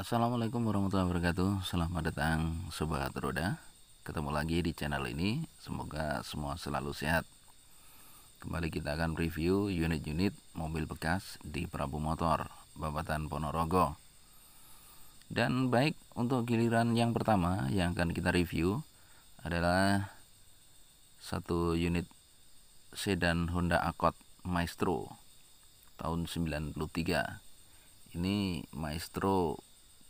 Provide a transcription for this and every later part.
Assalamualaikum warahmatullahi wabarakatuh Selamat datang Sobat Roda Ketemu lagi di channel ini Semoga semua selalu sehat Kembali kita akan review unit-unit mobil bekas di Prabu Motor Babatan Ponorogo Dan baik untuk giliran yang pertama yang akan kita review Adalah satu unit sedan Honda Accord Maestro tahun 93 ini Maestro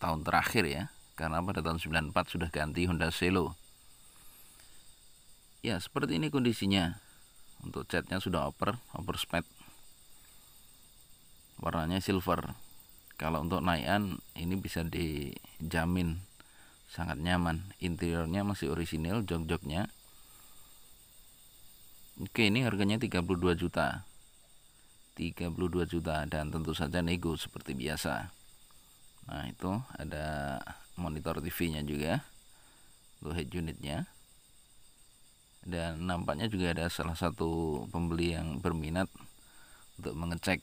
tahun terakhir ya karena pada tahun 94 sudah ganti Honda Celo ya seperti ini kondisinya untuk catnya sudah over oper speed warnanya silver kalau untuk naikan ini bisa dijamin sangat nyaman interiornya masih orisinil jok-joknya. oke ini harganya 32 juta 32 juta dan tentu saja nego seperti biasa nah itu ada monitor TV nya juga untuk head unitnya dan nampaknya juga ada salah satu pembeli yang berminat untuk mengecek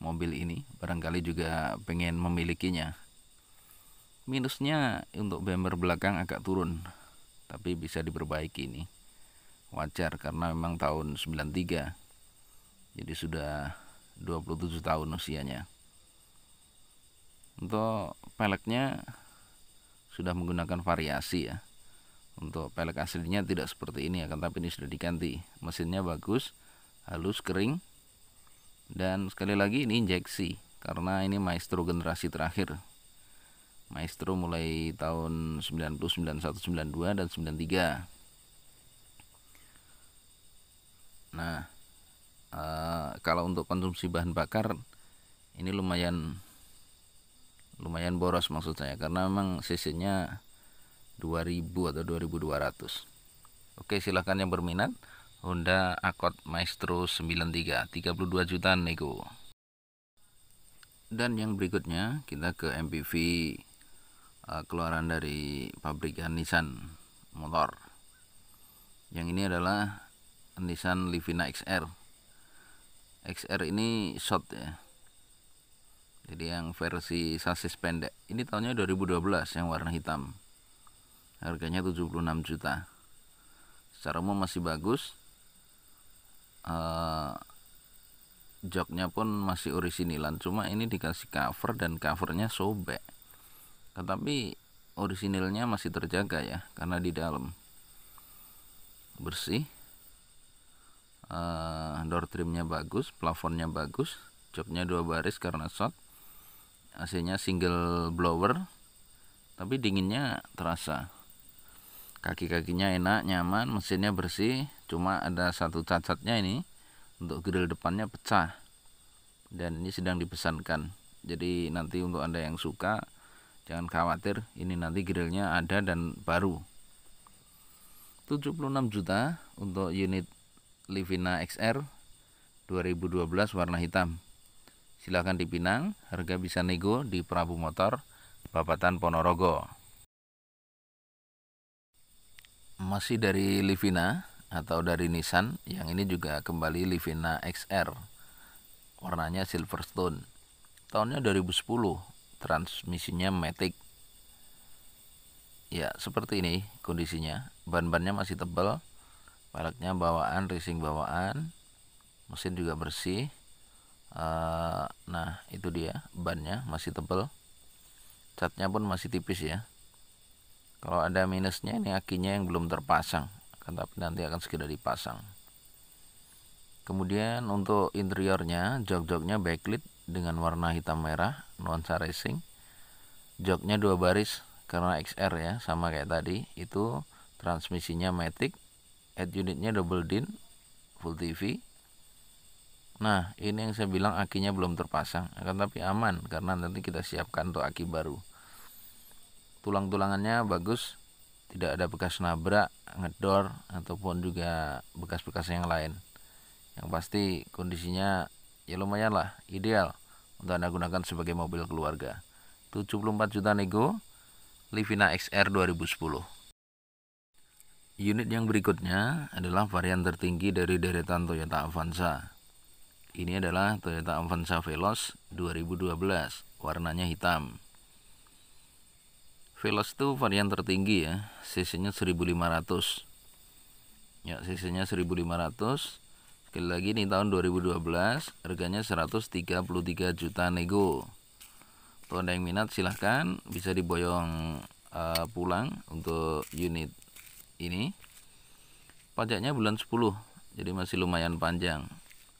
mobil ini barangkali juga pengen memilikinya minusnya untuk bumper belakang agak turun tapi bisa diperbaiki ini wajar karena memang tahun 93 jadi sudah 27 tahun usianya untuk peleknya sudah menggunakan variasi ya untuk pelek aslinya tidak seperti ini akan ya, kan? tapi ini sudah diganti mesinnya bagus halus kering dan sekali lagi ini injeksi karena ini maestro generasi terakhir maestro mulai tahun 90 91 92 dan 93 nah eh, kalau untuk konsumsi bahan bakar ini lumayan lumayan boros maksudnya saya karena memang cc-nya 2000 atau 2200 oke silahkan yang berminat Honda Accord Maestro 93 32 juta nego dan yang berikutnya kita ke MPV uh, eh, keluaran dari pabrikan Nissan motor yang ini adalah Nissan Livina XR XR ini short ya jadi yang versi sasis pendek. Ini tahunnya 2012 yang warna hitam. Harganya 76 juta. Secara umum masih bagus. Uh, joknya pun masih orisinilan cuma ini dikasih cover dan covernya sobek. Tetapi orisinilnya masih terjaga ya karena di dalam bersih uh, door trimnya bagus plafonnya bagus joknya dua baris karena shot AC-nya single blower tapi dinginnya terasa kaki-kakinya enak nyaman mesinnya bersih cuma ada satu cacatnya ini untuk grill depannya pecah dan ini sedang dipesankan jadi nanti untuk anda yang suka jangan khawatir ini nanti grillnya ada dan baru 76 juta untuk unit Livina XR 2012 warna hitam silahkan dipinang harga bisa nego di Prabu Motor, bapatan Ponorogo. Masih dari Livina atau dari Nissan, yang ini juga kembali Livina XR, warnanya Silverstone. Tahunnya 2010, transmisinya Matic. Ya, seperti ini kondisinya. Ban-bannya masih tebal, peleknya bawaan, racing bawaan, mesin juga bersih, Eh, nah itu dia bannya masih tebel catnya pun masih tipis ya kalau ada minusnya ini akinya yang belum terpasang tetapi nanti akan segera dipasang kemudian untuk interiornya jok-joknya backlit dengan warna hitam merah nuansa racing joknya dua baris karena XR ya sama kayak tadi itu transmisinya matic head unitnya double din full TV Nah ini yang saya bilang akinya belum terpasang akan tapi aman karena nanti kita siapkan untuk aki baru Tulang-tulangannya bagus tidak ada bekas nabrak, ngedor ataupun juga bekas-bekas yang lain yang pasti kondisinya ya lumayan lah ideal untuk anda gunakan sebagai mobil keluarga 74 juta nego Livina XR 2010 unit yang berikutnya adalah varian tertinggi dari deretan Toyota Avanza ini adalah Toyota Avanza Veloz 2012, warnanya hitam. Veloz itu varian tertinggi ya, cc-nya 1500. Ya, cc-nya 1500. Sekali lagi ini tahun 2012, harganya 133 juta nego. Kalau ada yang minat silahkan bisa diboyong uh, pulang untuk unit ini. Pajaknya bulan 10, jadi masih lumayan panjang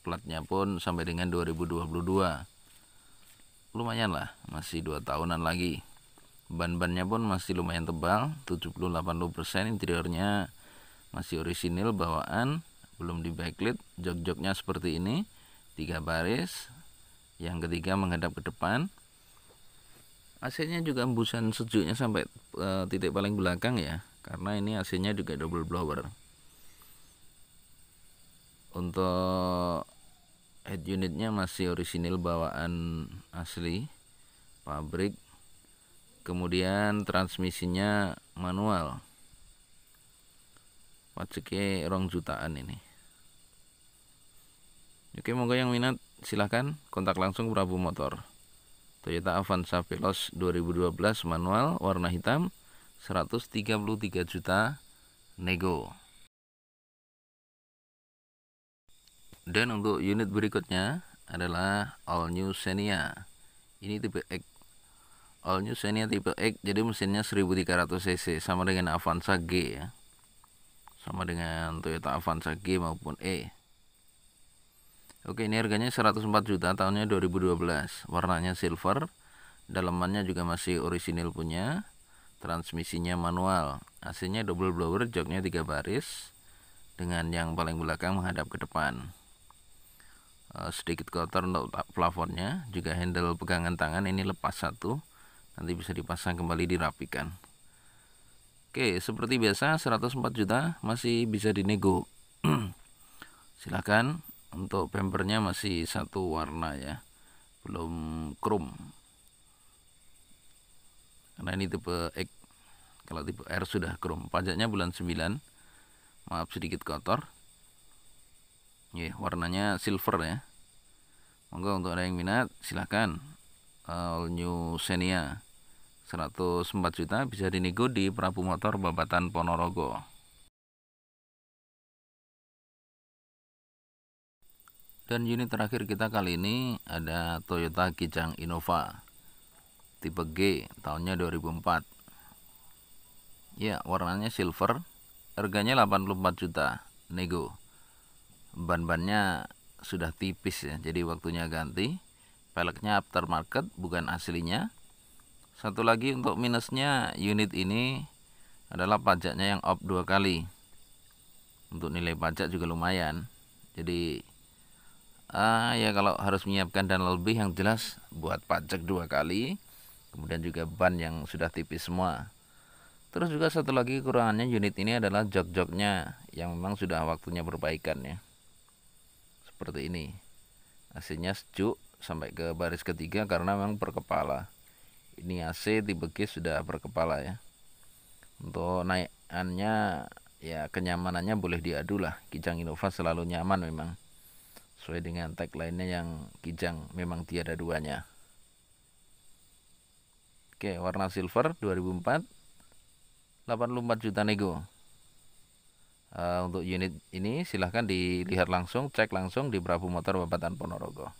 platnya pun sampai dengan 2022 lumayan lah masih dua tahunan lagi ban-bannya pun masih lumayan tebal 70-80% interiornya masih orisinil bawaan belum di backlit jok-joknya seperti ini tiga baris yang ketiga menghadap ke depan AC-nya juga embusan sejuknya sampai e, titik paling belakang ya karena ini AC-nya juga double blower untuk head unitnya masih orisinil bawaan asli pabrik kemudian transmisinya manual pajaknya rong jutaan ini oke monggo yang minat silahkan kontak langsung Prabu Motor Toyota Avanza Veloz 2012 manual warna hitam 133 juta nego Dan untuk unit berikutnya adalah All New Xenia. Ini tipe X. All New Xenia tipe X, jadi mesinnya 1300 cc sama dengan Avanza G ya. Sama dengan Toyota Avanza G maupun E. Oke, ini harganya 104 juta, tahunnya 2012. Warnanya silver, dalamannya juga masih orisinil punya. Transmisinya manual, AC-nya double blower, joknya 3 baris dengan yang paling belakang menghadap ke depan. Eh, sedikit kotor untuk plafonnya juga handle pegangan tangan ini lepas satu nanti bisa dipasang kembali dirapikan oke seperti biasa 104 juta masih bisa dinego silahkan untuk bumpernya masih satu warna ya belum chrome karena ini tipe X kalau tipe R sudah chrome pajaknya bulan 9 maaf sedikit kotor ya warnanya silver ya monggo untuk ada yang minat silahkan eh, all new Xenia 104 juta bisa dinego di Prabu Motor Babatan Ponorogo dan unit terakhir kita kali ini ada Toyota Kijang Innova tipe G tahunnya 2004 ya warnanya silver harganya 84 juta nego ban-bannya sudah tipis ya jadi waktunya ganti peleknya aftermarket bukan aslinya satu lagi untuk minusnya unit ini adalah pajaknya yang op dua kali untuk nilai pajak juga lumayan jadi ah ya kalau harus menyiapkan dan lebih yang jelas buat pajak dua kali kemudian juga ban yang sudah tipis semua terus juga satu lagi kekurangannya unit ini adalah jok-joknya yang memang sudah waktunya perbaikan ya seperti ini AC-nya sejuk sampai ke baris ketiga karena memang berkepala ini AC tipe G sudah berkepala ya untuk naikannya ya kenyamanannya boleh diadu lah Kijang Innova selalu nyaman memang sesuai dengan tag lainnya yang Kijang memang tiada duanya Oke warna silver 2004 84 juta nego uh, untuk unit ini silahkan dilihat langsung cek langsung di Prabu Motor Babatan Ponorogo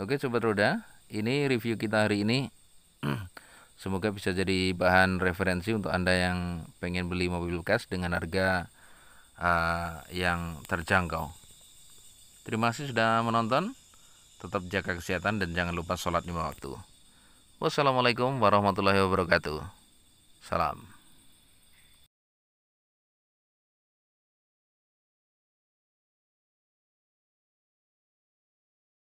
oke sobat roda ini review kita hari ini semoga bisa jadi bahan referensi untuk anda yang pengen beli mobil bekas dengan harga uh, yang terjangkau terima kasih sudah menonton tetap jaga kesehatan dan jangan lupa sholat lima waktu. Wassalamualaikum warahmatullahi wabarakatuh. Salam.